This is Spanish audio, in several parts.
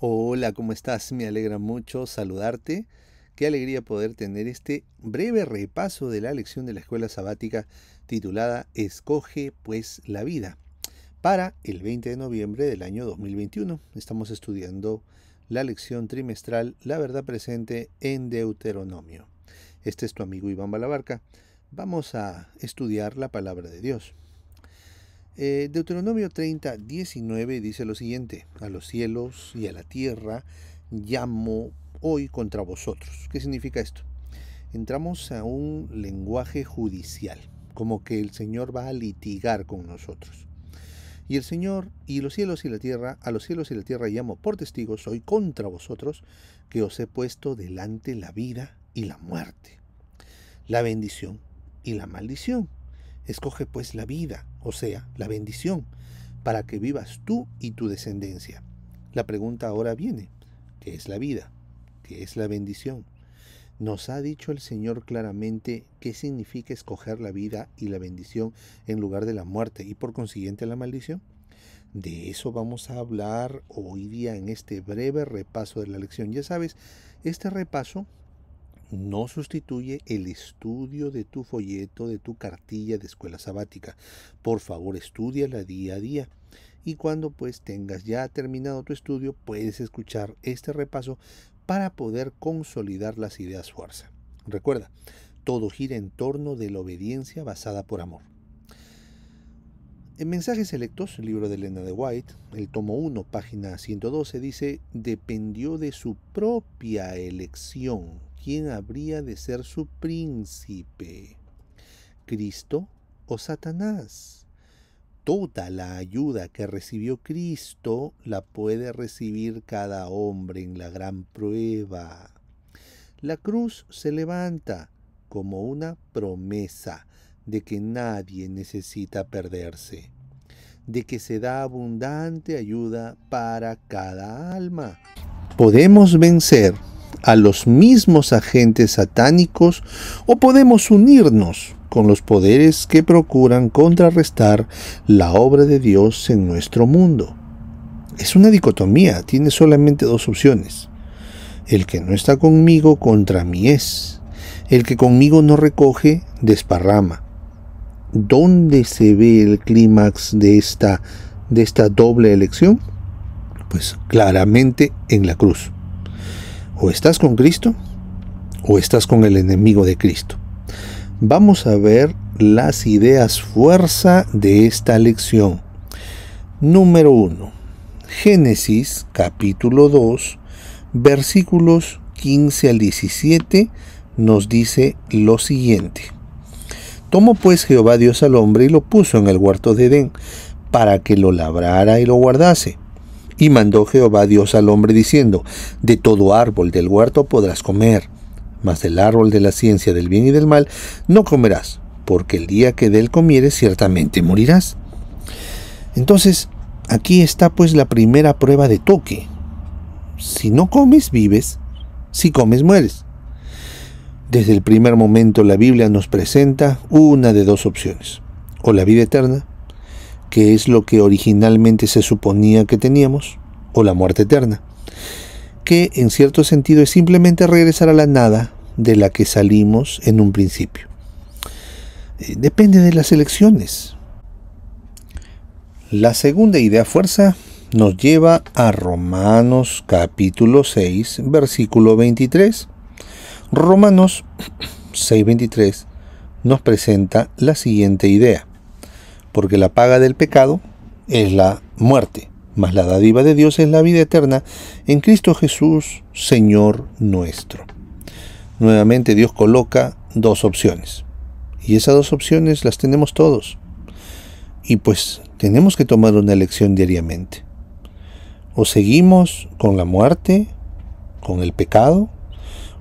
Hola, ¿cómo estás? Me alegra mucho saludarte. Qué alegría poder tener este breve repaso de la lección de la escuela sabática titulada Escoge pues la vida para el 20 de noviembre del año 2021. Estamos estudiando la lección trimestral La verdad presente en Deuteronomio. Este es tu amigo Iván Balabarca. Vamos a estudiar la palabra de Dios. Eh, Deuteronomio 30, 19 dice lo siguiente, a los cielos y a la tierra llamo hoy contra vosotros. ¿Qué significa esto? Entramos a un lenguaje judicial, como que el Señor va a litigar con nosotros. Y el Señor y los cielos y la tierra, a los cielos y la tierra llamo por testigos hoy contra vosotros, que os he puesto delante la vida y la muerte, la bendición y la maldición. Escoge pues la vida, o sea, la bendición, para que vivas tú y tu descendencia. La pregunta ahora viene, ¿qué es la vida? ¿Qué es la bendición? Nos ha dicho el Señor claramente qué significa escoger la vida y la bendición en lugar de la muerte y por consiguiente la maldición. De eso vamos a hablar hoy día en este breve repaso de la lección. Ya sabes, este repaso no sustituye el estudio de tu folleto, de tu cartilla de escuela sabática. Por favor, estudiala día a día. Y cuando pues tengas ya terminado tu estudio, puedes escuchar este repaso para poder consolidar las ideas fuerza. Recuerda, todo gira en torno de la obediencia basada por amor. En Mensajes Selectos, libro de Elena de White, el tomo 1, página 112, dice, dependió de su propia elección quién habría de ser su príncipe, Cristo o Satanás. Toda la ayuda que recibió Cristo la puede recibir cada hombre en la gran prueba. La cruz se levanta como una promesa de que nadie necesita perderse, de que se da abundante ayuda para cada alma. Podemos vencer a los mismos agentes satánicos o podemos unirnos con los poderes que procuran contrarrestar la obra de Dios en nuestro mundo. Es una dicotomía, tiene solamente dos opciones. El que no está conmigo contra mí es. El que conmigo no recoge, desparrama. ¿Dónde se ve el clímax de esta, de esta doble elección? Pues claramente en la cruz. O estás con Cristo o estás con el enemigo de Cristo. Vamos a ver las ideas fuerza de esta lección. Número 1. Génesis capítulo 2 versículos 15 al 17 nos dice lo siguiente. Tomó pues Jehová Dios al hombre y lo puso en el huerto de Edén, para que lo labrara y lo guardase. Y mandó Jehová Dios al hombre diciendo, De todo árbol del huerto podrás comer, mas del árbol de la ciencia del bien y del mal no comerás, porque el día que de él comieres ciertamente morirás. Entonces, aquí está pues la primera prueba de toque. Si no comes, vives, si comes, mueres. Desde el primer momento la Biblia nos presenta una de dos opciones, o la vida eterna que es lo que originalmente se suponía que teníamos, o la muerte eterna, que en cierto sentido es simplemente regresar a la nada de la que salimos en un principio. Eh, depende de las elecciones. La segunda idea fuerza nos lleva a Romanos capítulo 6, versículo 23. Romanos 6, 23 nos presenta la siguiente idea porque la paga del pecado es la muerte, mas la dádiva de Dios es la vida eterna en Cristo Jesús, Señor nuestro. Nuevamente Dios coloca dos opciones, y esas dos opciones las tenemos todos, y pues tenemos que tomar una elección diariamente. O seguimos con la muerte, con el pecado,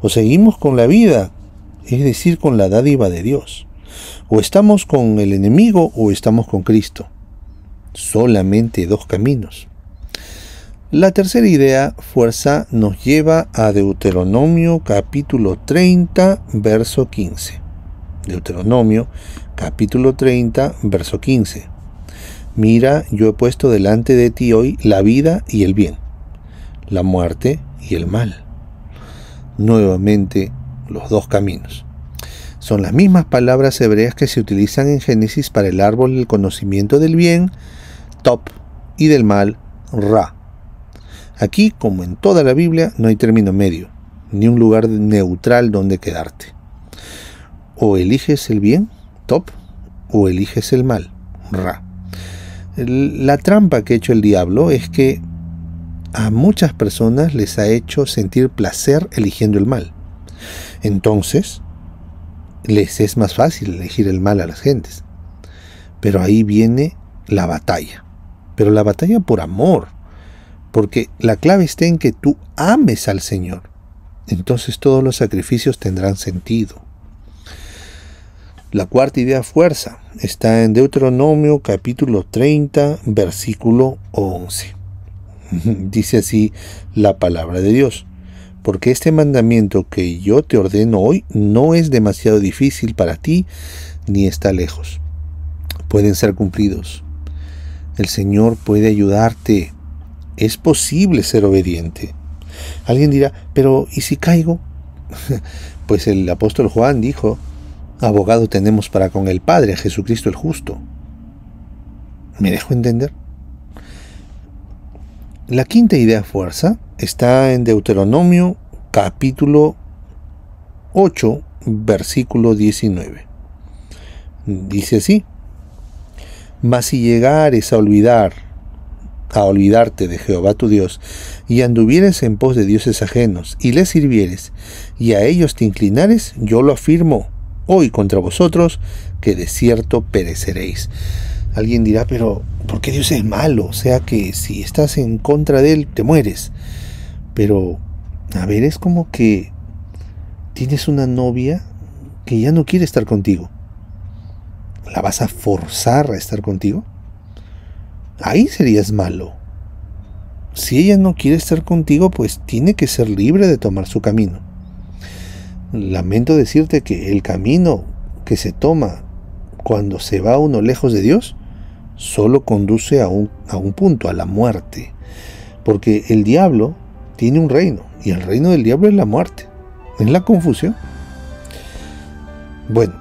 o seguimos con la vida, es decir, con la dádiva de Dios. O estamos con el enemigo o estamos con Cristo. Solamente dos caminos. La tercera idea, fuerza, nos lleva a Deuteronomio capítulo 30, verso 15. Deuteronomio capítulo 30, verso 15. Mira, yo he puesto delante de ti hoy la vida y el bien, la muerte y el mal. Nuevamente los dos caminos. Son las mismas palabras hebreas que se utilizan en Génesis para el árbol del conocimiento del bien, top, y del mal, ra. Aquí, como en toda la Biblia, no hay término medio, ni un lugar neutral donde quedarte. O eliges el bien, top, o eliges el mal, ra. La trampa que ha hecho el diablo es que a muchas personas les ha hecho sentir placer eligiendo el mal. Entonces, les es más fácil elegir el mal a las gentes. Pero ahí viene la batalla. Pero la batalla por amor. Porque la clave está en que tú ames al Señor. Entonces todos los sacrificios tendrán sentido. La cuarta idea fuerza está en Deuteronomio capítulo 30 versículo 11. Dice así la palabra de Dios porque este mandamiento que yo te ordeno hoy no es demasiado difícil para ti ni está lejos. Pueden ser cumplidos. El Señor puede ayudarte. Es posible ser obediente. Alguien dirá, pero ¿y si caigo? pues el apóstol Juan dijo, abogado tenemos para con el Padre, Jesucristo el justo. ¿Me dejo entender? La quinta idea fuerza está en Deuteronomio capítulo 8, versículo 19. Dice así, mas si llegares a olvidar, a olvidarte de Jehová tu Dios, y anduvieres en pos de dioses ajenos, y les sirvieres, y a ellos te inclinares, yo lo afirmo hoy contra vosotros, que de cierto pereceréis. Alguien dirá, pero ¿por qué Dios es malo? O sea que si estás en contra de él, te mueres. Pero, a ver, es como que tienes una novia que ya no quiere estar contigo. ¿La vas a forzar a estar contigo? Ahí serías malo. Si ella no quiere estar contigo, pues tiene que ser libre de tomar su camino. Lamento decirte que el camino que se toma cuando se va uno lejos de Dios solo conduce a un, a un punto, a la muerte. Porque el diablo tiene un reino, y el reino del diablo es la muerte, es la confusión. Bueno,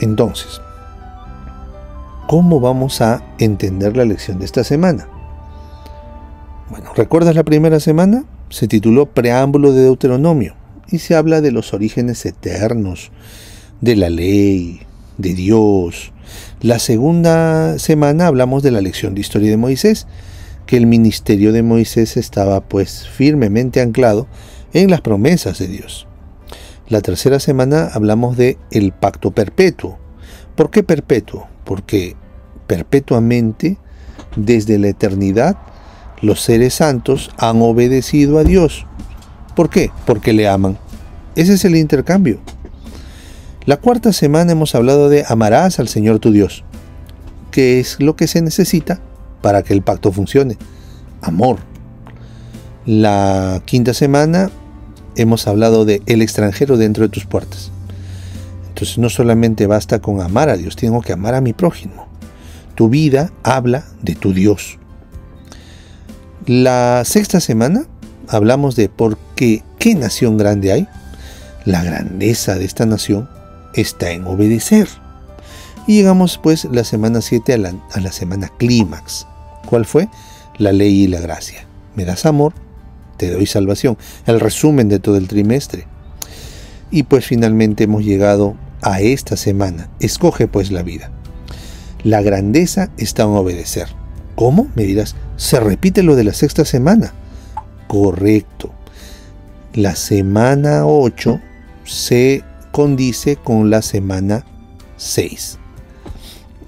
entonces, ¿cómo vamos a entender la lección de esta semana? Bueno, ¿recuerdas la primera semana? Se tituló Preámbulo de Deuteronomio y se habla de los orígenes eternos, de la ley, de Dios. La segunda semana hablamos de la lección de historia de Moisés el ministerio de Moisés estaba pues firmemente anclado en las promesas de Dios. La tercera semana hablamos de el pacto perpetuo. ¿Por qué perpetuo? Porque perpetuamente, desde la eternidad, los seres santos han obedecido a Dios. ¿Por qué? Porque le aman. Ese es el intercambio. La cuarta semana hemos hablado de amarás al Señor tu Dios, que es lo que se necesita para que el pacto funcione. Amor. La quinta semana hemos hablado de el extranjero dentro de tus puertas. Entonces no solamente basta con amar a Dios, tengo que amar a mi prójimo. Tu vida habla de tu Dios. La sexta semana hablamos de por qué, qué nación grande hay. La grandeza de esta nación está en obedecer. Y llegamos pues la semana 7 a la, a la semana clímax, ¿Cuál fue? La ley y la gracia. Me das amor, te doy salvación. El resumen de todo el trimestre. Y pues finalmente hemos llegado a esta semana. Escoge pues la vida. La grandeza está en obedecer. ¿Cómo? Me dirás, se repite lo de la sexta semana. Correcto. La semana 8 se condice con la semana 6.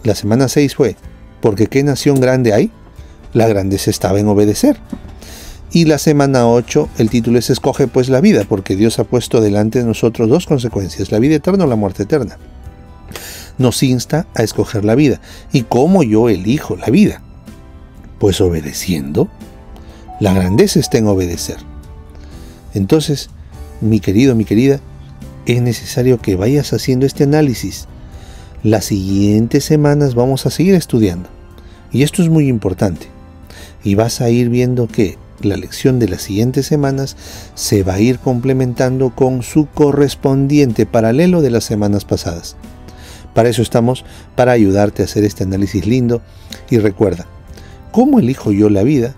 La semana 6 fue, porque qué nación grande hay, la grandeza estaba en obedecer. Y la semana 8, el título es Escoge pues la vida, porque Dios ha puesto delante de nosotros dos consecuencias, la vida eterna o la muerte eterna. Nos insta a escoger la vida. ¿Y cómo yo elijo la vida? Pues obedeciendo. La grandeza está en obedecer. Entonces, mi querido, mi querida, es necesario que vayas haciendo este análisis. Las siguientes semanas vamos a seguir estudiando. Y esto es muy importante y vas a ir viendo que la lección de las siguientes semanas se va a ir complementando con su correspondiente paralelo de las semanas pasadas. Para eso estamos, para ayudarte a hacer este análisis lindo. Y recuerda, ¿cómo elijo yo la vida?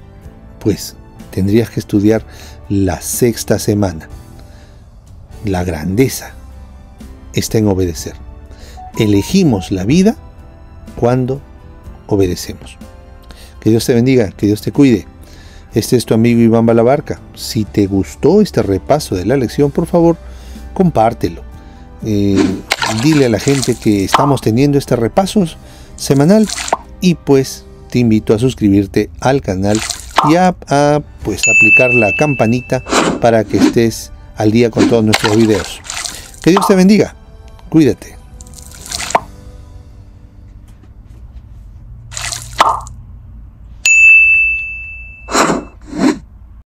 Pues tendrías que estudiar la sexta semana. La grandeza está en obedecer. Elegimos la vida cuando obedecemos. Que Dios te bendiga, que Dios te cuide. Este es tu amigo Iván Balabarca. Si te gustó este repaso de la lección, por favor, compártelo. Eh, dile a la gente que estamos teniendo este repaso semanal y pues te invito a suscribirte al canal y a, a pues aplicar la campanita para que estés al día con todos nuestros videos. Que Dios te bendiga. Cuídate.